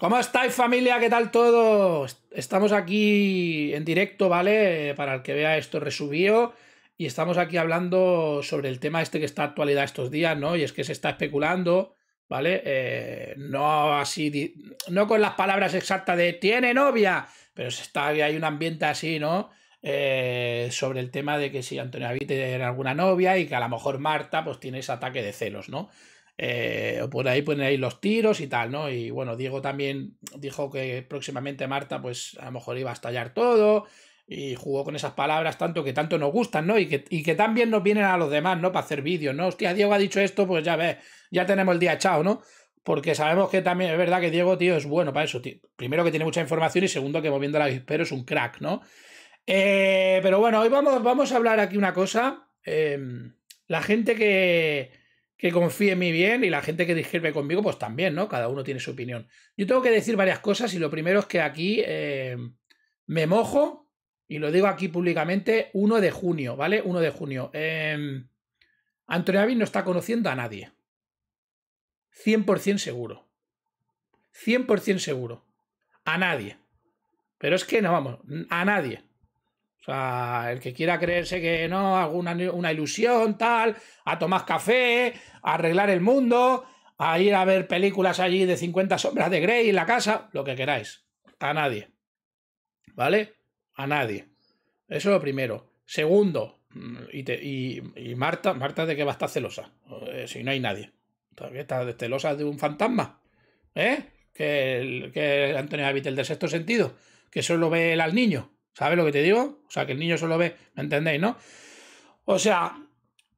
¿Cómo estáis familia? ¿Qué tal todo? Estamos aquí en directo, ¿vale? Para el que vea esto resubido. Y estamos aquí hablando sobre el tema este que está actualidad estos días, ¿no? Y es que se está especulando, ¿vale? Eh, no así, no con las palabras exactas de tiene novia, pero se está, hay un ambiente así, ¿no? Eh, sobre el tema de que si Antonio David era alguna novia y que a lo mejor Marta pues tiene ese ataque de celos, ¿no? o eh, por ahí poner ahí los tiros y tal, ¿no? Y bueno, Diego también dijo que próximamente Marta, pues a lo mejor iba a estallar todo. Y jugó con esas palabras tanto que tanto nos gustan, ¿no? Y que, y que también nos vienen a los demás, ¿no? Para hacer vídeos, ¿no? Hostia, Diego ha dicho esto, pues ya ves, ya tenemos el día chao, ¿no? Porque sabemos que también es verdad que Diego, tío, es bueno para eso. Tío. Primero que tiene mucha información y segundo que moviendo la pero es un crack, ¿no? Eh, pero bueno, hoy vamos, vamos a hablar aquí una cosa. Em, la gente que, que confíe en mí bien y la gente que discrepe conmigo, pues también, ¿no? Cada uno tiene su opinión. Yo tengo que decir varias cosas y lo primero es que aquí eh, me mojo y lo digo aquí públicamente 1 de junio, ¿vale? 1 de junio. Em, Antonio no está conociendo a nadie. 100% seguro. 100% seguro. A nadie. Pero es que no, vamos, a nadie el que quiera creerse que no, alguna una ilusión, tal, a tomar café, a arreglar el mundo, a ir a ver películas allí de 50 sombras de Grey en la casa, lo que queráis. A nadie. ¿Vale? A nadie. Eso es lo primero. Segundo, mm, y, y, Marta, Marta de que va a estar celosa, eh, si no hay nadie. ¿Estás celosa de un fantasma? ¿Eh? Que, que Antonio David, el del sexto sentido, que solo ve el al niño. ¿Sabes lo que te digo? O sea, que el niño solo ve, ¿me entendéis, no? O sea,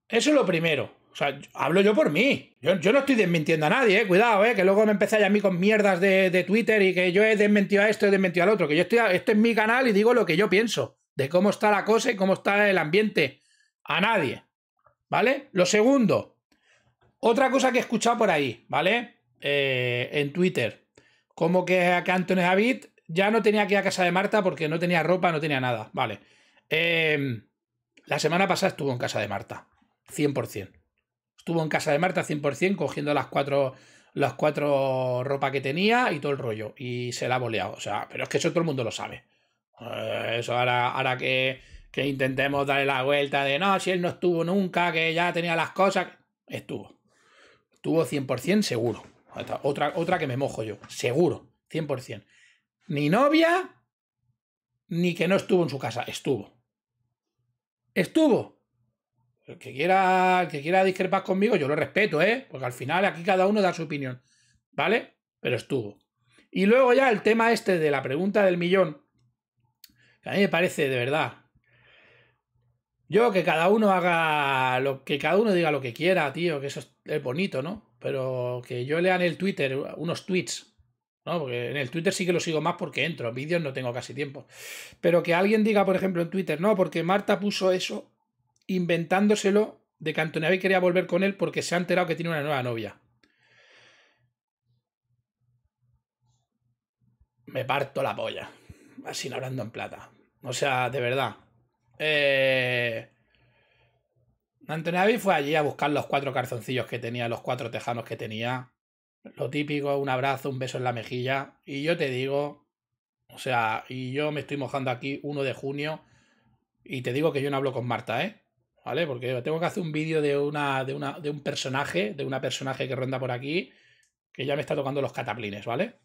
eso es lo primero. O sea, hablo yo por mí. Yo, no estoy desmintiendo a nadie, eh. cuidado, eh, que luego me empecéis a mí con mierdas de, Twitter y que yo he desmentido a esto, he desmentido al otro. Que yo estoy, esto es mi canal y digo lo que yo pienso, de cómo está la cosa y cómo está el ambiente. A nadie. ¿Vale? Lo segundo, otra cosa que he escuchado por ahí, ¿vale? Eh, en Twitter. Como que, que Antonio David ya no tenía que ir a casa de Marta porque no tenía ropa, no tenía nada. Vale. Em, la semana pasada estuvo en casa de Marta. 100%. Estuvo en casa de Marta 100% cogiendo las cuatro, las cuatro ropa que tenía y todo el rollo. Y se la ha boleado. O sea, pero es que eso todo el mundo lo sabe. Eh, eso ahora, ahora que, intentemos darle la vuelta de no, si él no estuvo nunca, que ya tenía las cosas. Estuvo. Estuvo 100% seguro. Otra, otra que me mojo yo. Seguro. 100% ni novia, ni que no estuvo en su casa. Estuvo. Estuvo. El que quiera, el que quiera discrepar conmigo, yo lo respeto, ¿eh? Porque al final aquí cada uno da su opinión. ¿Vale? Pero estuvo. Y luego ya el tema este de la pregunta del millón, a mí me parece de verdad. Yo que cada uno haga lo que cada uno diga lo que quiera, tío, que eso es bonito, ¿no? Pero que yo lea en el Twitter, unos tweets no, porque en el Twitter sí que lo sigo más porque entro, vídeos no tengo casi tiempo. Pero que alguien diga, por ejemplo, en Twitter, no, porque Marta puso eso inventándoselo de que Antonio quería volver con él porque se ha enterado que tiene una nueva novia. Me parto la polla. Así hablando en plata. O sea, de verdad. Eh... Antonio fue allí a buscar los cuatro calzoncillos que tenía, los cuatro tejanos que tenía lo típico, un abrazo, un beso en la mejilla. Y yo te digo, o sea, y yo me estoy mojando aquí 1 de junio y te digo que yo no hablo con Marta, ¿eh? ¿Vale? Porque tengo que hacer un vídeo de una, de una, de un personaje, de una personaje que ronda por aquí, que ya me está tocando los cataplines, ¿vale?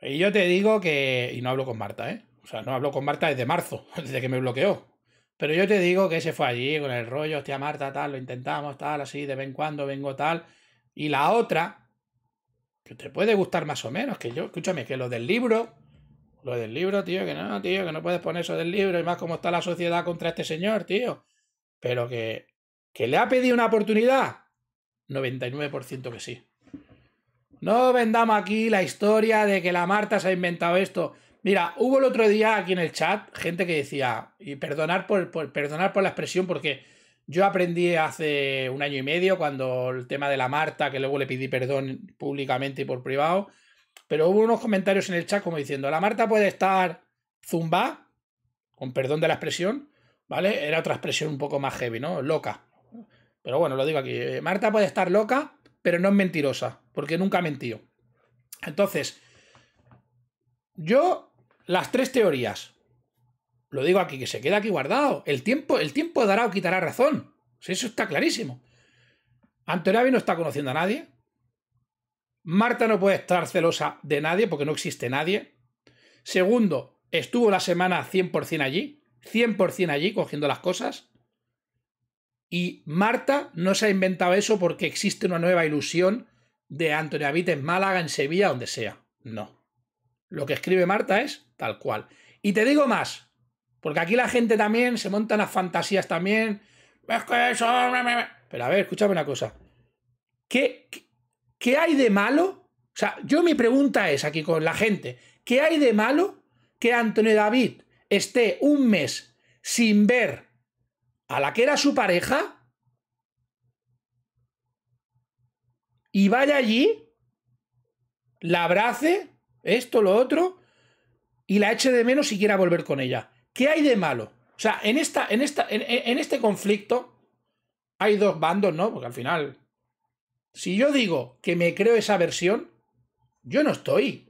Y yo te digo que. Y no hablo con Marta, ¿eh? O sea, no hablo con Marta desde marzo, desde que me bloqueó. Pero yo te digo que ese fue allí con el rollo, hostia Marta, tal, lo intentamos, tal, así, de vez en cuando vengo, tal. Y la otra, que te puede gustar más o menos, que yo, escúchame, que lo del libro, lo del libro, tío, que no, tío, que no puedes poner eso del libro y más como está la sociedad contra este señor, tío. Pero que, que le ha pedido una oportunidad, 99% que sí. No vendamos aquí la historia de que la Marta se ha inventado esto. Mira, hubo el otro día aquí en el chat gente que decía, y perdonar por, perdonar por la expresión, porque yo aprendí hace un año y medio cuando el tema de la Marta, que luego le pedí perdón públicamente y por privado, pero hubo unos comentarios en el chat como diciendo, la Marta puede estar zumba, con perdón de la expresión, ¿vale? Era otra expresión un poco más heavy, ¿no? Loca. Pero bueno, lo digo aquí, Marta puede estar loca, pero no es mentirosa, porque nunca ha mentido. Entonces, yo, las tres teorías, lo digo aquí, que se queda aquí guardado. El tiempo, el tiempo dará o quitará razón. eso está clarísimo. Antonio no está conociendo a nadie. Marta no puede estar celosa de nadie porque no existe nadie. Segundo, estuvo la semana 100% allí, 100% allí cogiendo las cosas. Y Marta no se ha inventado eso porque existe una nueva ilusión de Antonio David en Málaga, en Sevilla, donde sea. No. Lo que escribe Marta es tal cual. Y te digo más, porque aquí la gente también se montan las fantasías también. Pero a ver, escúchame una cosa. ¿Qué, qué, hay de malo? O sea, yo mi pregunta es aquí con la gente: ¿qué hay de malo que Antonio David esté un mes sin ver a la que era su pareja? y vaya allí, la abrace, esto, lo otro, y la eche de menos si quiera volver con ella. ¿Qué hay de malo? O sea, en, esta, en, esta, en, este conflicto hay dos bandos, ¿no? Porque al final, si yo digo que me creo esa versión, yo no estoy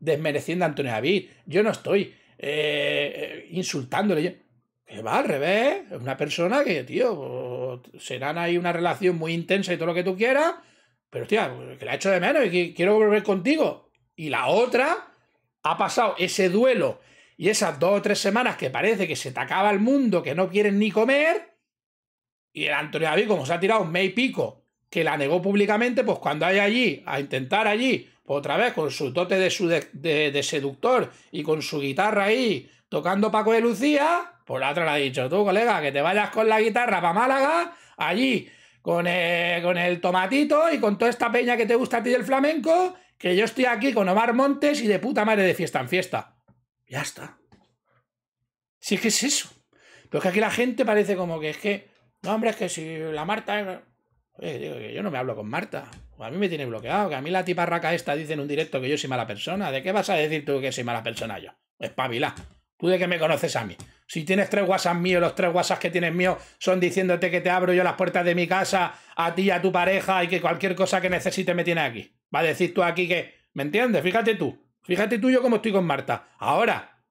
desmereciendo a Antonio David, yo no estoy eh, insultándole. Que va al revés, es una persona que, tío, serán ahí una relación muy intensa y todo lo que tú quieras, pero, hostia, que la hecho de menos y que quiero volver contigo. Y la otra ha pasado ese duelo y esas dos o tres semanas que parece que se te acaba el mundo, que no quieren ni comer, y el Antonio David, como se ha tirado un mes y pico, que la negó públicamente, pues cuando hay allí, a intentar allí, pues otra vez con su tote de, su de, seductor y con su guitarra ahí, tocando Paco de Lucía, por pues la otra le ha dicho, tú, colega, que te vayas con la guitarra para Málaga, allí, con eh, con el tomatito y con toda esta peña que te gusta a ti del flamenco, que yo estoy aquí con Omar Montes y de puta madre de fiesta en fiesta. Ya está. Si es que es eso. Pero que aquí la gente parece como que es que, no, hombre, es que si la Marta. Oye, digo, que yo no me hablo con Marta. a mí me tiene bloqueado. Que a mí la tiparraca esta dice en un directo que yo soy mala persona. ¿De qué vas a decir tú que soy mala persona yo? Espabila. ¿Tú de qué me conoces a mí? Si tienes tres guasas mío los tres guasas que tienes mío son diciéndote que te abro yo las puertas de mi casa a ti y a tu pareja y que cualquier cosa que necesites me tiene aquí. Va a decir tú aquí que. ¿Me entiendes? Fíjate tú. Fíjate tú yo cómo estoy con Marta. Ahora,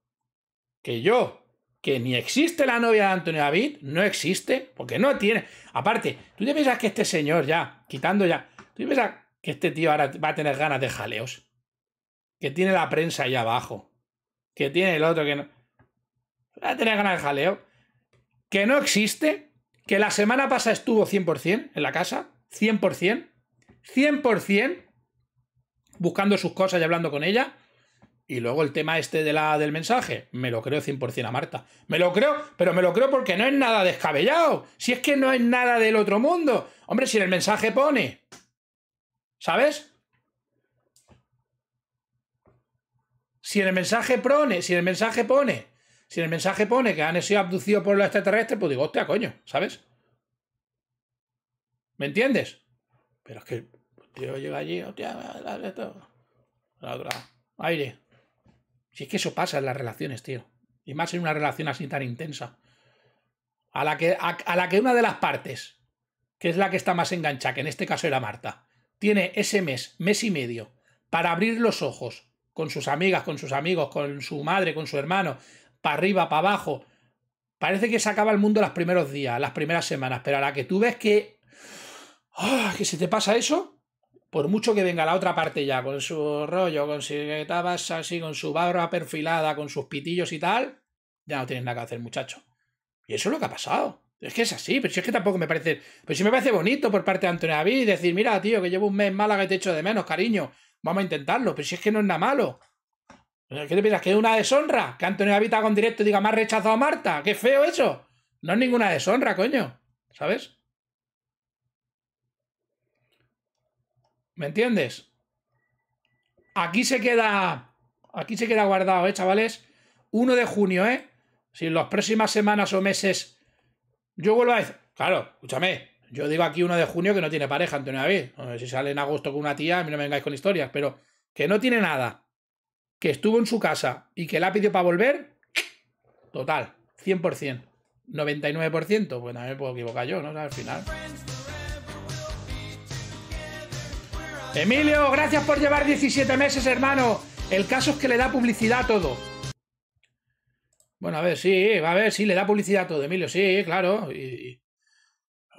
que yo, que ni existe la novia de Antonio David, no existe, porque no tiene. Aparte, ¿tú ya piensas que este señor ya, quitando ya, ¿tú ya piensas que este tío ahora va a tener ganas de jaleos? Que tiene la prensa ahí abajo, que tiene el otro que no. Va a tener ganas de jaleo. Que no existe, que la semana pasada estuvo 100% en la casa, 100%, 100%, buscando sus cosas y hablando con ella. Y luego el tema este de la, del mensaje, me lo creo 100% a Marta. Me lo creo, pero me lo creo porque no es nada descabellado. Si es que no es nada del otro mundo. Hombre, si en el mensaje pone. ¿Sabes? Si en el mensaje pone, si en el mensaje pone, si en el mensaje pone que han sido abducidos por los extraterrestres, pues digo, hostia, coño, ¿sabes? ¿Me entiendes? Pero es que tío llega allí, hostia, esto. La otra. Aire. Si es que eso pasa en las relaciones, tío. Y más en una relación así tan intensa. A la que, a, la que una de las partes, que es la que está más enganchada, que en este caso era Marta, tiene ese mes, mes y medio, para abrir los ojos con sus amigas, con sus amigos, con su madre, con su hermano, para arriba, para abajo. Parece que se acaba el mundo los primeros días, las primeras semanas, pero a la que tú ves que... ah que se te pasa eso, por mucho que venga la otra parte ya, con su rollo, con su tabas así, con su barba perfilada, con sus pitillos y tal, ya no tienes nada que hacer, muchacho. Y eso es lo que ha pasado. Es que es así, pero si es que tampoco me parece. Pero si me parece bonito por parte de Antonio David decir, mira, tío, que llevo un mes en Málaga y te echo de menos, cariño. Vamos a intentarlo, pero si es que no es nada malo. ¿Qué te piensas? ¿Que es una deshonra? ¿Que Antonio David haga un directo y diga, más rechazado a Marta? ¡Qué feo eso! No es ninguna deshonra, coño. ¿Sabes? ¿Me entiendes? Aquí se queda. Aquí se queda guardado, ¿eh, chavales? 1 de junio, ¿eh? Si en las próximas semanas o meses. Yo vuelvo a decir. Claro, escúchame. Yo digo aquí 1 de junio que no tiene pareja, Antonio David. Si sale en agosto con una tía, a mí no me vengáis con historias, pero que no tiene nada. Que estuvo en su casa y que la pidió para volver. Total, 100%. 99%, pues también me puedo equivocar yo, ¿no? al final. Emilio, gracias por llevar 17 meses, hermano. El caso es que le da publicidad a todo. Bueno, a ver, sí, a ver, sí, le da publicidad a todo, Emilio, sí, claro. Y,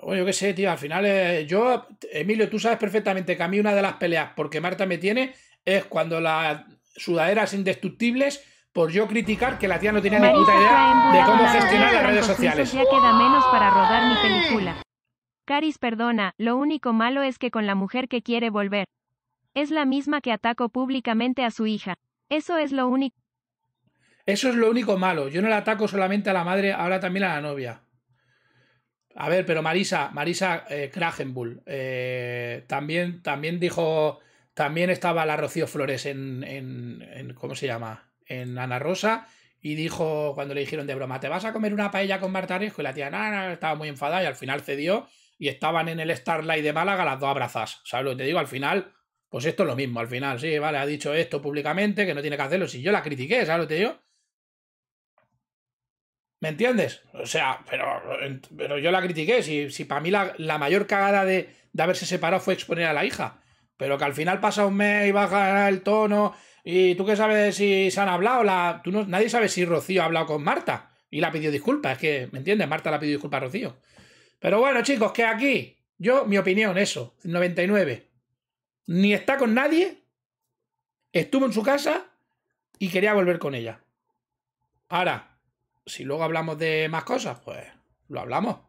bueno, yo qué sé, tío, al final eh, yo, Emilio, tú sabes perfectamente que a mí una de las peleas porque Marta me tiene es cuando las sudaderas indestructibles por yo criticar que la tía no tenía ni puta idea de cómo gestionar las redes sociales. queda menos para rodar mi película. Caris perdona, lo único malo es que con la mujer que quiere volver. Es la misma que atacó públicamente a su hija. Eso es lo único. Eso es lo único malo. Yo no la ataco solamente a la madre, ahora también a la novia. A ver, pero Marisa, Marisa eh, eh, también, también dijo, también estaba la Rocío Flores en, en, en, ¿cómo se llama? En Ana Rosa y dijo, cuando le dijeron de broma, ¿te vas a comer una paella con Martarejo? Y la tía, Ana estaba muy enfadada y al final cedió y estaban en el Starlight de Málaga las dos abrazas. ¿Sabes lo que te digo? Al final, pues esto es lo mismo. Al final, sí, vale, ha dicho esto públicamente, que no tiene que hacerlo. Si yo la critiqué, ¿sabes lo que te digo? ¿Me entiendes? O sea, pero, pero yo la critiqué. Si, si para mí la, mayor cagada de, haberse separado fue exponer a la hija. Pero que al final pasa un mes y baja el tono. Y tú qué sabes si se han hablado. La, tú no, nadie sabe si Rocío ha hablado con Marta y la pidió disculpas. Es que, ¿me entiendes? Marta la pidió disculpas a Rocío. Pero bueno, chicos, que aquí, yo, mi opinión, eso, 99. Ni está con nadie, estuvo en su casa y quería volver con ella. Ahora, si luego hablamos de más cosas, pues lo hablamos.